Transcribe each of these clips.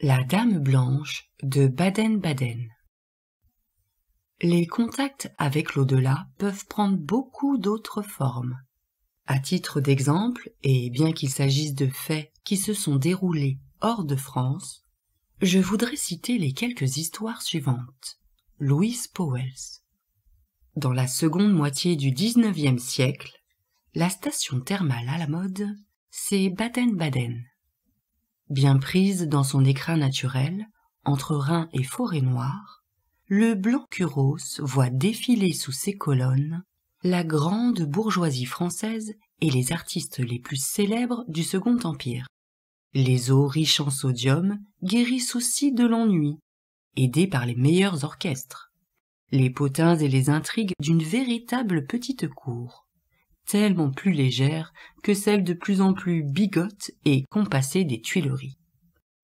La Dame Blanche de Baden-Baden. Les contacts avec l'au-delà peuvent prendre beaucoup d'autres formes. À titre d'exemple, et bien qu'il s'agisse de faits qui se sont déroulés hors de France, je voudrais citer les quelques histoires suivantes. Louise Powells. Dans la seconde moitié du XIXe siècle, la station thermale à la mode, c'est Baden-Baden. Bien prise dans son écrin naturel, entre Rhin et forêt noire, le blanc Curos voit défiler sous ses colonnes la grande bourgeoisie française et les artistes les plus célèbres du Second Empire. Les eaux riches en sodium guérissent aussi de l'ennui, aidés par les meilleurs orchestres, les potins et les intrigues d'une véritable petite cour tellement plus légère que celle de plus en plus bigote et compassée des Tuileries.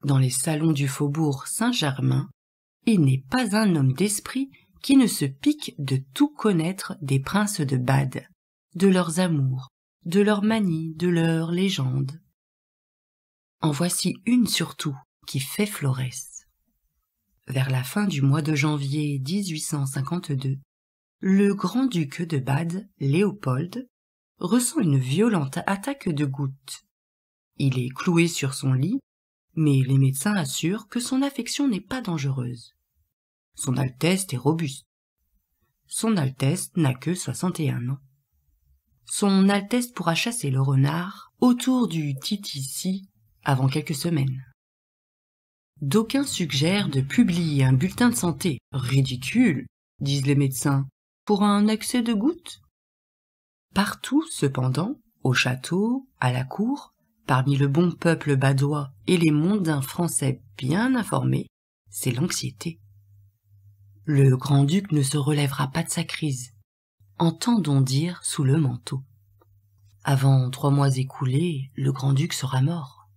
Dans les salons du faubourg Saint-Germain, il n'est pas un homme d'esprit qui ne se pique de tout connaître des princes de Bade, de leurs amours, de leurs manies, de leurs légendes. En voici une surtout qui fait Florès. Vers la fin du mois de janvier 1852, le grand-duc de Bade, Léopold, ressent une violente attaque de gouttes. Il est cloué sur son lit, mais les médecins assurent que son affection n'est pas dangereuse. Son Altesse est robuste. Son Altesse n'a que 61 ans. Son Altesse pourra chasser le renard autour du Titici avant quelques semaines. D'aucuns suggèrent de publier un bulletin de santé, ridicule, disent les médecins, pour un accès de gouttes Partout, cependant, au château, à la cour, parmi le bon peuple badois et les mondains français bien informés, c'est l'anxiété. Le grand-duc ne se relèvera pas de sa crise. Entendons dire sous le manteau. Avant trois mois écoulés, le grand-duc sera mort.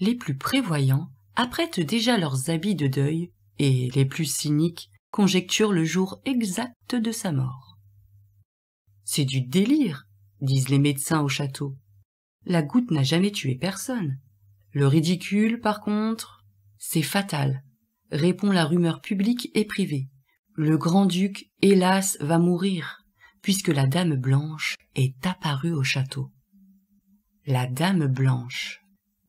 Les plus prévoyants apprêtent déjà leurs habits de deuil et les plus cyniques conjecturent le jour exact de sa mort. C'est du délire, disent les médecins au château. La goutte n'a jamais tué personne. Le ridicule, par contre, c'est fatal, répond la rumeur publique et privée. Le grand-duc, hélas, va mourir, puisque la dame blanche est apparue au château. La dame blanche,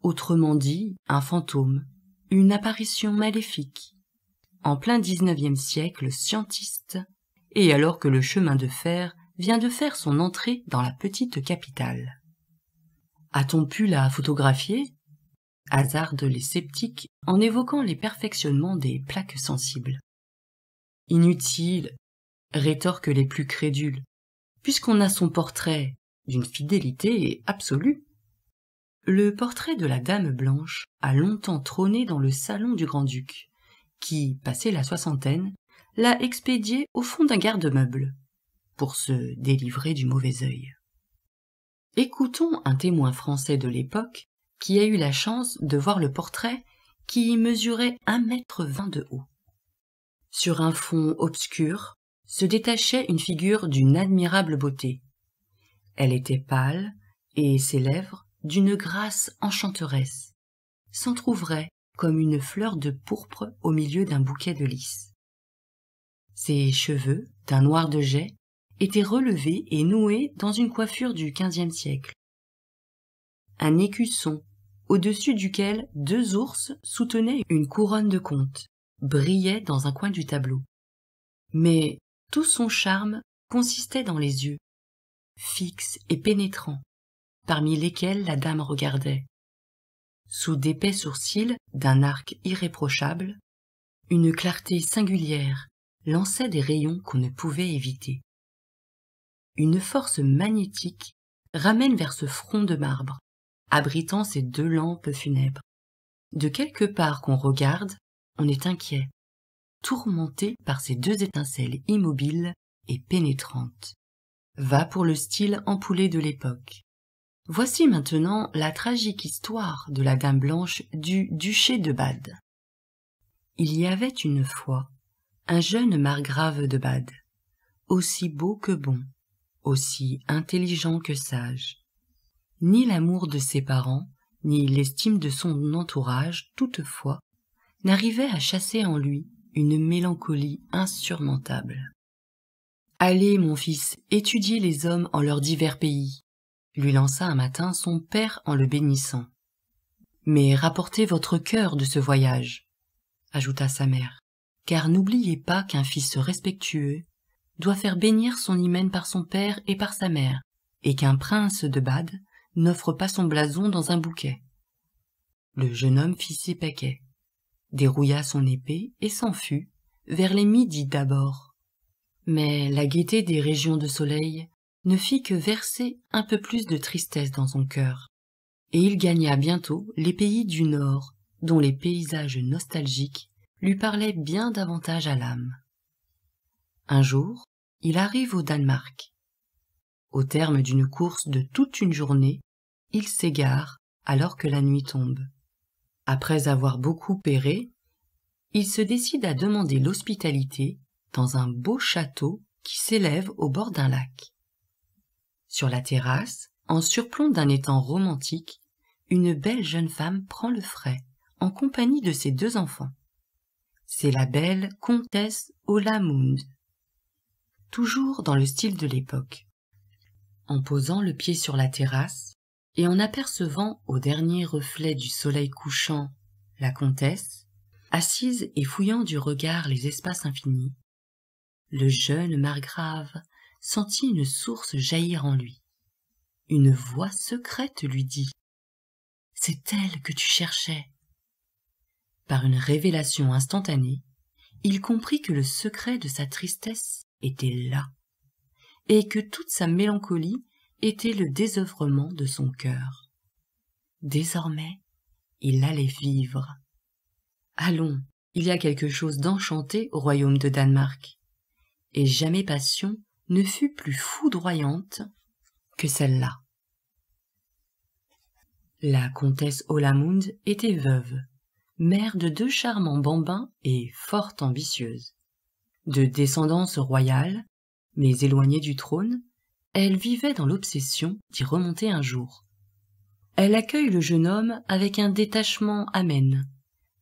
autrement dit un fantôme, une apparition maléfique. En plein XIXe siècle scientiste, et alors que le chemin de fer vient de faire son entrée dans la petite capitale. A-t-on pu la photographier hasarde les sceptiques en évoquant les perfectionnements des plaques sensibles. Inutile, rétorquent les plus crédules, puisqu'on a son portrait d'une fidélité absolue. Le portrait de la Dame Blanche a longtemps trôné dans le salon du Grand-Duc, qui, passé la soixantaine, l'a expédié au fond d'un garde-meuble, pour se délivrer du mauvais œil. Écoutons un témoin français de l'époque qui a eu la chance de voir le portrait qui mesurait un mètre vingt de haut. Sur un fond obscur se détachait une figure d'une admirable beauté. Elle était pâle, et ses lèvres, d'une grâce enchanteresse, s'entr'ouvraient comme une fleur de pourpre au milieu d'un bouquet de lys. Ses cheveux, d'un noir de jet, était relevé et noué dans une coiffure du XVe siècle. Un écusson, au-dessus duquel deux ours soutenaient une couronne de comte, brillait dans un coin du tableau. Mais tout son charme consistait dans les yeux, fixes et pénétrants, parmi lesquels la dame regardait. Sous d'épais sourcils d'un arc irréprochable, une clarté singulière lançait des rayons qu'on ne pouvait éviter une force magnétique ramène vers ce front de marbre, abritant ces deux lampes funèbres. De quelque part qu'on regarde, on est inquiet, tourmenté par ces deux étincelles immobiles et pénétrantes. Va pour le style ampoulé de l'époque. Voici maintenant la tragique histoire de la Dame Blanche du duché de Bade. Il y avait une fois un jeune margrave de Bade, aussi beau que bon, aussi intelligent que sage. Ni l'amour de ses parents, ni l'estime de son entourage, toutefois, n'arrivaient à chasser en lui une mélancolie insurmontable. Allez, mon fils, étudiez les hommes en leurs divers pays, lui lança un matin son père en le bénissant. Mais rapportez votre cœur de ce voyage, ajouta sa mère, car n'oubliez pas qu'un fils respectueux doit faire bénir son hymen par son père et par sa mère, et qu'un prince de Bade n'offre pas son blason dans un bouquet. Le jeune homme fit ses paquets, dérouilla son épée et fut vers les midis d'abord. Mais la gaieté des régions de soleil ne fit que verser un peu plus de tristesse dans son cœur, et il gagna bientôt les pays du Nord, dont les paysages nostalgiques lui parlaient bien davantage à l'âme. Un jour, il arrive au Danemark. Au terme d'une course de toute une journée, il s'égare alors que la nuit tombe. Après avoir beaucoup péré, il se décide à demander l'hospitalité dans un beau château qui s'élève au bord d'un lac. Sur la terrasse, en surplomb d'un étang romantique, une belle jeune femme prend le frais, en compagnie de ses deux enfants. C'est la belle comtesse Olamund, toujours dans le style de l'époque. En posant le pied sur la terrasse, et en apercevant au dernier reflet du soleil couchant la comtesse, assise et fouillant du regard les espaces infinis, le jeune margrave sentit une source jaillir en lui. Une voix secrète lui dit C'est elle que tu cherchais. Par une révélation instantanée, il comprit que le secret de sa tristesse était là, et que toute sa mélancolie était le désœuvrement de son cœur. Désormais, il allait vivre. Allons, il y a quelque chose d'enchanté au royaume de Danemark. Et jamais passion ne fut plus foudroyante que celle-là. La comtesse Olamund était veuve, mère de deux charmants bambins et fort ambitieuse. De descendance royale, mais éloignée du trône, elle vivait dans l'obsession d'y remonter un jour. Elle accueille le jeune homme avec un détachement amène,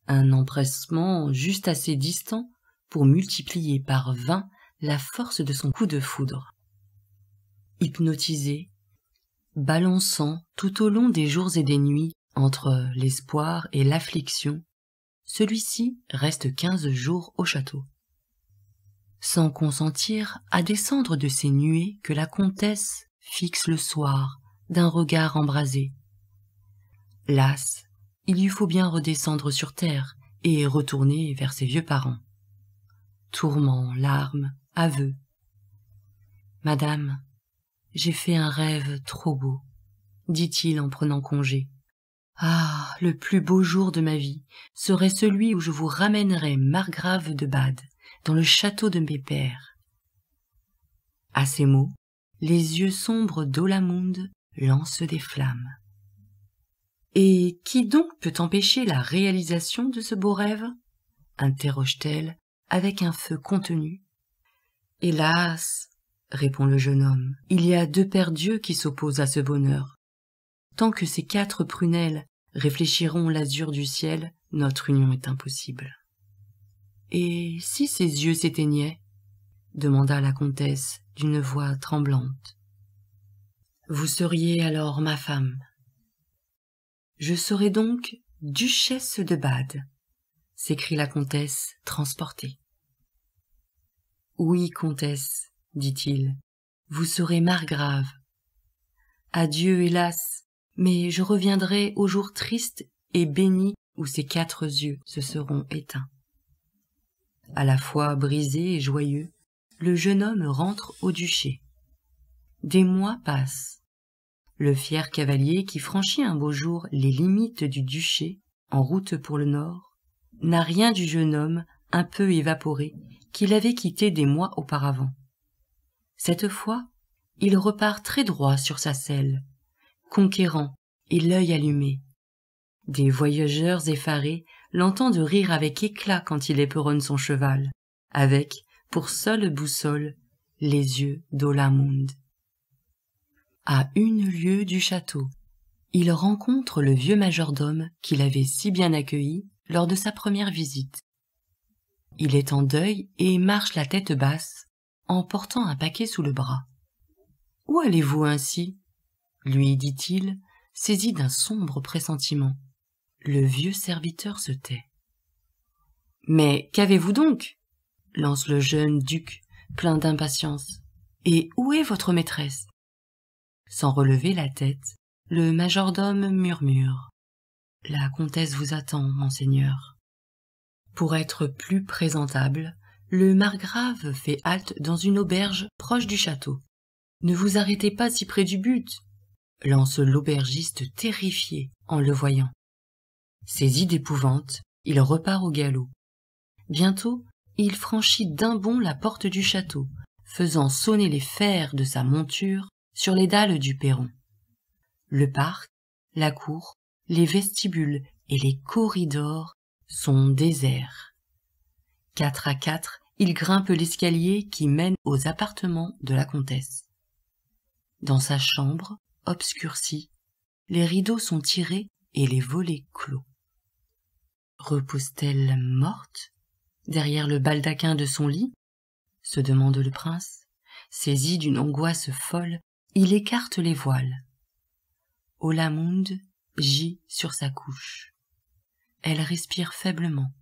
un empressement juste assez distant pour multiplier par vingt la force de son coup de foudre. Hypnotisé, balançant tout au long des jours et des nuits entre l'espoir et l'affliction, celui-ci reste quinze jours au château sans consentir à descendre de ces nuées que la comtesse fixe le soir d'un regard embrasé. Las, il lui faut bien redescendre sur terre et retourner vers ses vieux parents. Tourment, larmes, aveux. Madame, j'ai fait un rêve trop beau, dit-il en prenant congé. Ah, le plus beau jour de ma vie serait celui où je vous ramènerai Margrave de Bade dans le château de mes pères. À ces mots, les yeux sombres d'Olamonde lancent des flammes. Et qui donc peut empêcher la réalisation de ce beau rêve interroge-t-elle avec un feu contenu. Hélas, répond le jeune homme, il y a deux pères dieux qui s'opposent à ce bonheur. Tant que ces quatre prunelles réfléchiront l'azur du ciel, notre union est impossible. Et si ses yeux s'éteignaient demanda la comtesse d'une voix tremblante. Vous seriez alors ma femme. Je serai donc duchesse de Bade, s'écrit la comtesse transportée. Oui, comtesse, dit-il, vous serez margrave. Adieu, hélas, mais je reviendrai au jour triste et béni où ces quatre yeux se seront éteints. À la fois brisé et joyeux, le jeune homme rentre au duché. Des mois passent. Le fier cavalier qui franchit un beau jour les limites du duché, en route pour le nord, n'a rien du jeune homme un peu évaporé qu'il avait quitté des mois auparavant. Cette fois, il repart très droit sur sa selle, conquérant et l'œil allumé. Des voyageurs effarés l'entend de rire avec éclat quand il éperonne son cheval, avec, pour seule boussole, les yeux d'Olamund. À une lieue du château, il rencontre le vieux majordome qu'il avait si bien accueilli lors de sa première visite. Il est en deuil et marche la tête basse, en portant un paquet sous le bras. Où allez-vous ainsi lui dit-il, saisi d'un sombre pressentiment. Le vieux serviteur se tait. Mais qu'avez-vous donc lance le jeune duc, plein d'impatience. Et où est votre maîtresse Sans relever la tête, le majordome murmure. La comtesse vous attend, monseigneur. Pour être plus présentable, le margrave fait halte dans une auberge proche du château. Ne vous arrêtez pas si près du but, lance l'aubergiste terrifié en le voyant. Saisi d'épouvante, il repart au galop. Bientôt, il franchit d'un bond la porte du château, faisant sonner les fers de sa monture sur les dalles du perron. Le parc, la cour, les vestibules et les corridors sont déserts. Quatre à quatre, il grimpe l'escalier qui mène aux appartements de la comtesse. Dans sa chambre, obscurcie, les rideaux sont tirés et les volets clos. Repose-t-elle morte derrière le baldaquin de son lit se demande le prince. Saisi d'une angoisse folle, il écarte les voiles. Olamund gît sur sa couche. Elle respire faiblement.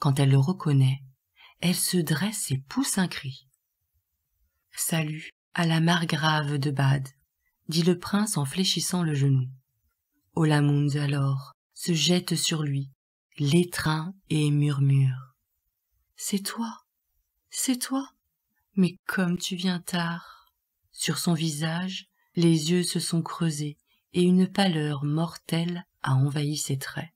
Quand elle le reconnaît, elle se dresse et pousse un cri. Salut à la margrave de Bade, dit le prince en fléchissant le genou. Olamund alors se jette sur lui, l'étreint et murmure. C'est toi, c'est toi, mais comme tu viens tard. Sur son visage, les yeux se sont creusés et une pâleur mortelle a envahi ses traits.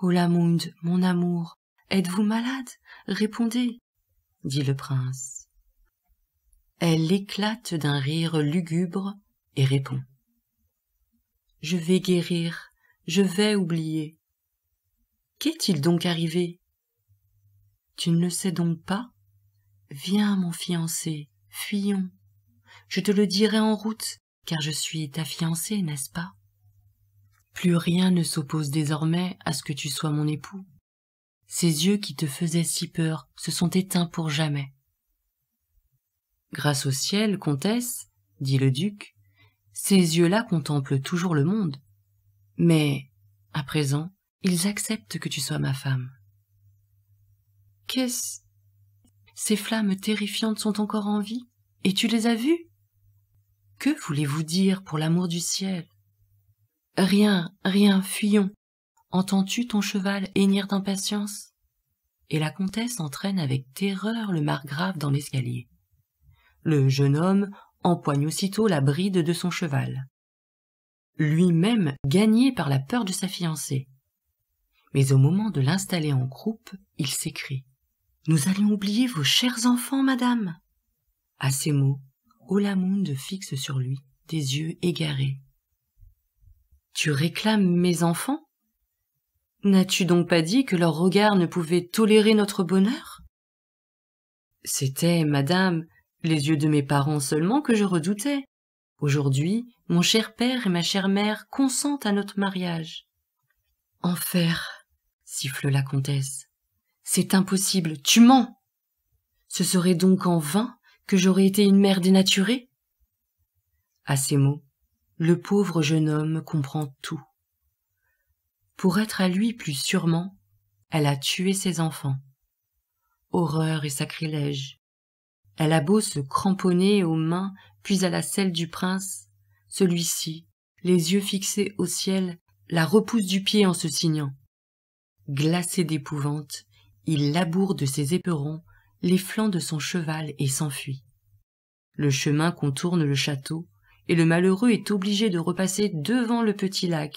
Olamund, mon amour, êtes-vous malade Répondez, dit le prince. Elle éclate d'un rire lugubre et répond. Je vais guérir, je vais oublier. Qu'est-il donc arrivé Tu ne le sais donc pas Viens, mon fiancé, fuyons. Je te le dirai en route, car je suis ta fiancée, n'est-ce pas Plus rien ne s'oppose désormais à ce que tu sois mon époux. Ces yeux qui te faisaient si peur se sont éteints pour jamais. Grâce au ciel, comtesse, dit le duc, ces yeux-là contemplent toujours le monde. Mais, à présent, ils acceptent que tu sois ma femme. Qu'est-ce Ces flammes terrifiantes sont encore en vie, et tu les as vues Que voulez-vous dire pour l'amour du ciel Rien, rien, fuyons. Entends-tu ton cheval hennir d'impatience Et la comtesse entraîne avec terreur le margrave dans l'escalier. Le jeune homme empoigne aussitôt la bride de son cheval. Lui-même gagné par la peur de sa fiancée mais au moment de l'installer en groupe, il s'écrie Nous allions oublier vos chers enfants, madame À ces mots, Olamund fixe sur lui des yeux égarés. Tu réclames mes enfants N'as-tu donc pas dit que leur regard ne pouvait tolérer notre bonheur C'était, madame, les yeux de mes parents seulement que je redoutais. Aujourd'hui, mon cher père et ma chère mère consentent à notre mariage. Enfer siffle la comtesse. C'est impossible, tu mens. Ce serait donc en vain que j'aurais été une mère dénaturée À ces mots, le pauvre jeune homme comprend tout. Pour être à lui plus sûrement, elle a tué ses enfants. Horreur et sacrilège. Elle a beau se cramponner aux mains puis à la selle du prince, celui-ci, les yeux fixés au ciel, la repousse du pied en se signant. Glacé d'épouvante, il laboure de ses éperons les flancs de son cheval et s'enfuit. Le chemin contourne le château, et le malheureux est obligé de repasser devant le petit lac,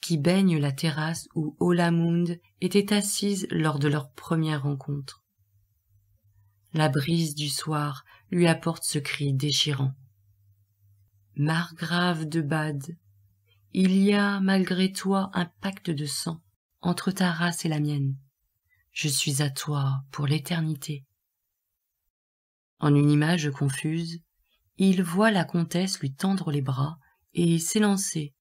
qui baigne la terrasse où Olamund était assise lors de leur première rencontre. La brise du soir lui apporte ce cri déchirant. Margrave de Bade, il y a malgré toi un pacte de sang entre ta race et la mienne. Je suis à toi pour l'éternité. En une image confuse, il voit la comtesse lui tendre les bras et s'élancer,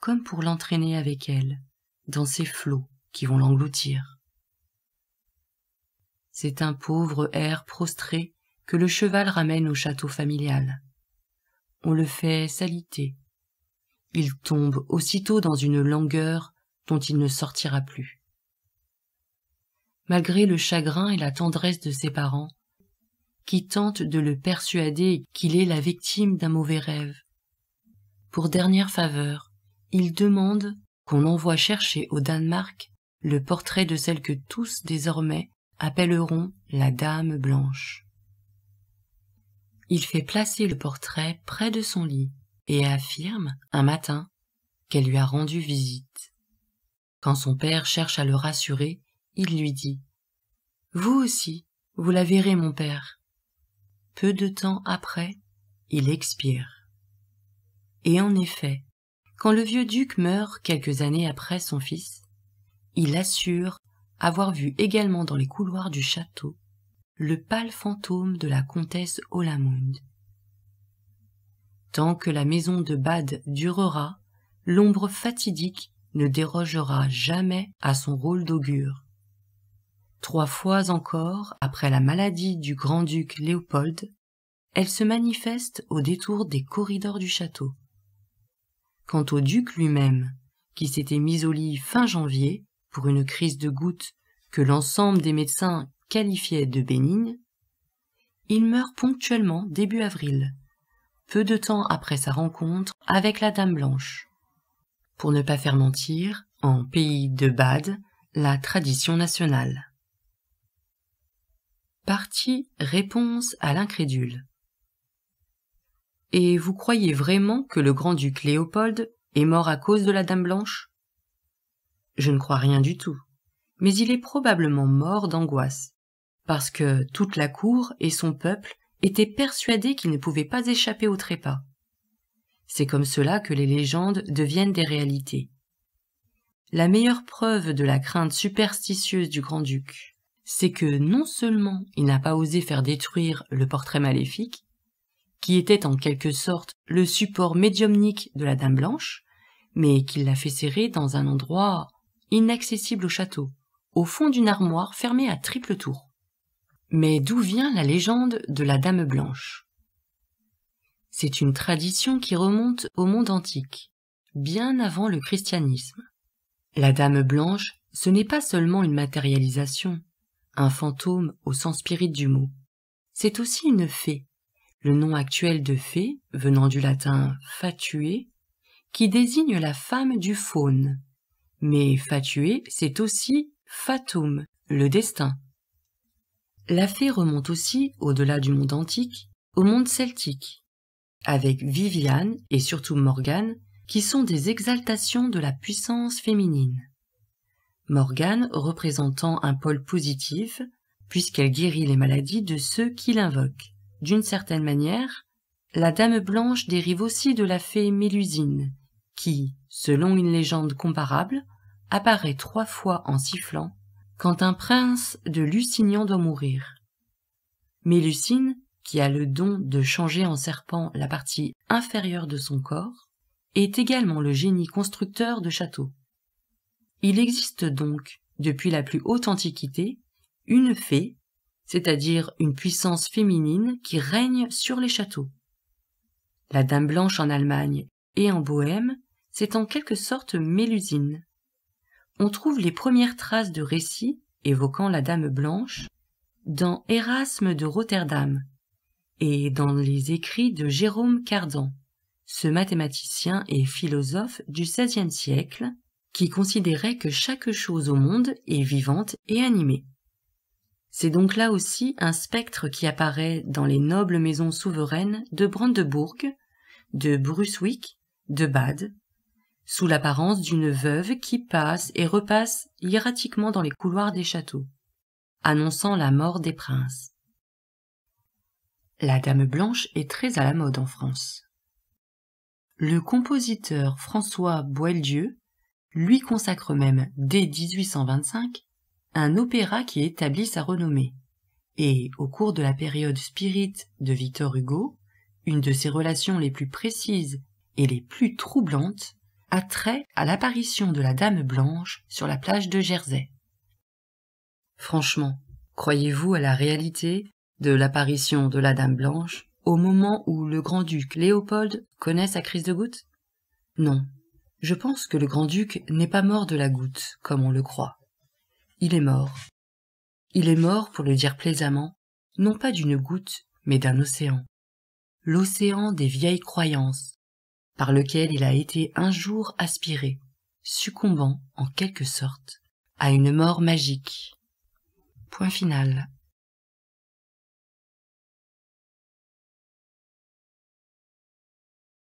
comme pour l'entraîner avec elle, dans ces flots qui vont l'engloutir. C'est un pauvre air prostré que le cheval ramène au château familial. On le fait s'aliter. Il tombe aussitôt dans une langueur dont il ne sortira plus. Malgré le chagrin et la tendresse de ses parents, qui tentent de le persuader qu'il est la victime d'un mauvais rêve. Pour dernière faveur, il demande qu'on envoie chercher au Danemark le portrait de celle que tous désormais appelleront la Dame Blanche. Il fait placer le portrait près de son lit et affirme, un matin, qu'elle lui a rendu visite. Quand son père cherche à le rassurer, il lui dit Vous aussi, vous la verrez, mon père. Peu de temps après, il expire. Et en effet, quand le vieux duc meurt quelques années après son fils, il assure avoir vu également dans les couloirs du château le pâle fantôme de la comtesse Olamonde. Tant que la maison de Bade durera, l'ombre fatidique ne dérogera jamais à son rôle d'augure. Trois fois encore, après la maladie du grand-duc Léopold, elle se manifeste au détour des corridors du château. Quant au duc lui-même, qui s'était mis au lit fin janvier pour une crise de goutte que l'ensemble des médecins qualifiaient de bénigne, il meurt ponctuellement début avril, peu de temps après sa rencontre avec la Dame Blanche pour ne pas faire mentir, en pays de Bade, la tradition nationale. Partie réponse à l'incrédule. Et vous croyez vraiment que le grand-duc Léopold est mort à cause de la Dame Blanche Je ne crois rien du tout, mais il est probablement mort d'angoisse, parce que toute la cour et son peuple étaient persuadés qu'il ne pouvait pas échapper au trépas. C'est comme cela que les légendes deviennent des réalités. La meilleure preuve de la crainte superstitieuse du grand-duc, c'est que non seulement il n'a pas osé faire détruire le portrait maléfique, qui était en quelque sorte le support médiumnique de la Dame Blanche, mais qu'il l'a fait serrer dans un endroit inaccessible au château, au fond d'une armoire fermée à triple tour. Mais d'où vient la légende de la Dame Blanche c'est une tradition qui remonte au monde antique, bien avant le christianisme. La Dame Blanche, ce n'est pas seulement une matérialisation, un fantôme au sens spirituel du mot. C'est aussi une fée, le nom actuel de fée venant du latin fatue, qui désigne la femme du faune. Mais fatuée, c'est aussi fatum, le destin. La fée remonte aussi, au-delà du monde antique, au monde celtique, avec Viviane et surtout Morgane, qui sont des exaltations de la puissance féminine. Morgane représentant un pôle positif, puisqu'elle guérit les maladies de ceux qui l'invoquent. D'une certaine manière, la Dame Blanche dérive aussi de la fée Mélusine, qui, selon une légende comparable, apparaît trois fois en sifflant quand un prince de Lucignan doit mourir. Mélusine qui a le don de changer en serpent la partie inférieure de son corps, est également le génie constructeur de châteaux. Il existe donc, depuis la plus haute antiquité, une fée, c'est-à-dire une puissance féminine qui règne sur les châteaux. La Dame Blanche en Allemagne et en Bohême, c'est en quelque sorte Mélusine. On trouve les premières traces de récits évoquant la Dame Blanche dans Erasme de Rotterdam, et dans les écrits de Jérôme Cardan. Ce mathématicien et philosophe du XVIe siècle, qui considérait que chaque chose au monde est vivante et animée. C'est donc là aussi un spectre qui apparaît dans les nobles maisons souveraines de Brandebourg, de Brunswick, de Bade, sous l'apparence d'une veuve qui passe et repasse hiératiquement dans les couloirs des châteaux, annonçant la mort des princes. La Dame Blanche est très à la mode en France. Le compositeur François Boieldieu lui consacre même, dès 1825, un opéra qui établit sa renommée. Et, au cours de la période spirite de Victor Hugo, une de ses relations les plus précises et les plus troublantes a trait à l'apparition de la Dame Blanche sur la plage de Jersey. Franchement, croyez-vous à la réalité de l'apparition de la Dame Blanche au moment où le grand-duc Léopold connaît sa crise de goutte Non. Je pense que le grand-duc n'est pas mort de la goutte, comme on le croit. Il est mort. Il est mort, pour le dire plaisamment, non pas d'une goutte, mais d'un océan. L'océan des vieilles croyances, par lequel il a été un jour aspiré, succombant, en quelque sorte, à une mort magique. Point final.